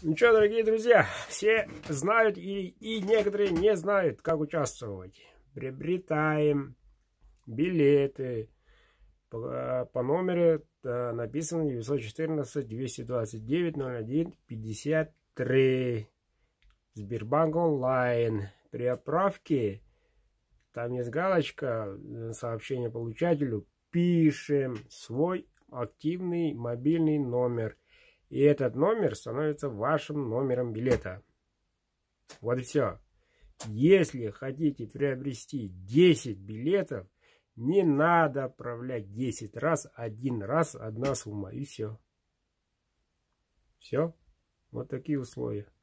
Ну что, дорогие друзья, все знают и, и некоторые не знают, как участвовать. Приобретаем билеты по, по номеру э, написано 914-229-01-53. Сбербанк онлайн. При отправке там есть галочка э, сообщение получателю. Пишем свой активный мобильный номер – и этот номер становится вашим номером билета. Вот и все. Если хотите приобрести 10 билетов, не надо отправлять 10 раз, один раз, одна сумма и все. Все. Вот такие условия.